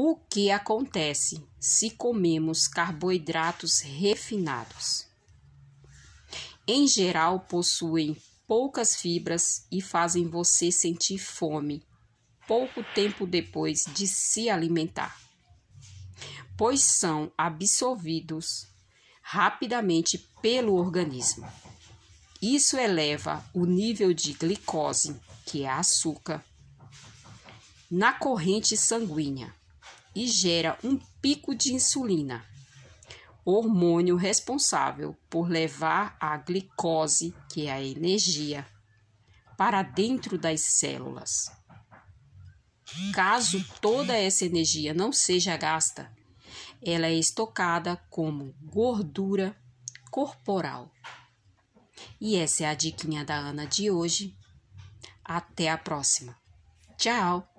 O que acontece se comemos carboidratos refinados? Em geral, possuem poucas fibras e fazem você sentir fome pouco tempo depois de se alimentar, pois são absorvidos rapidamente pelo organismo. Isso eleva o nível de glicose, que é açúcar, na corrente sanguínea e gera um pico de insulina, hormônio responsável por levar a glicose, que é a energia, para dentro das células. Caso toda essa energia não seja gasta, ela é estocada como gordura corporal. E essa é a diquinha da Ana de hoje. Até a próxima. Tchau!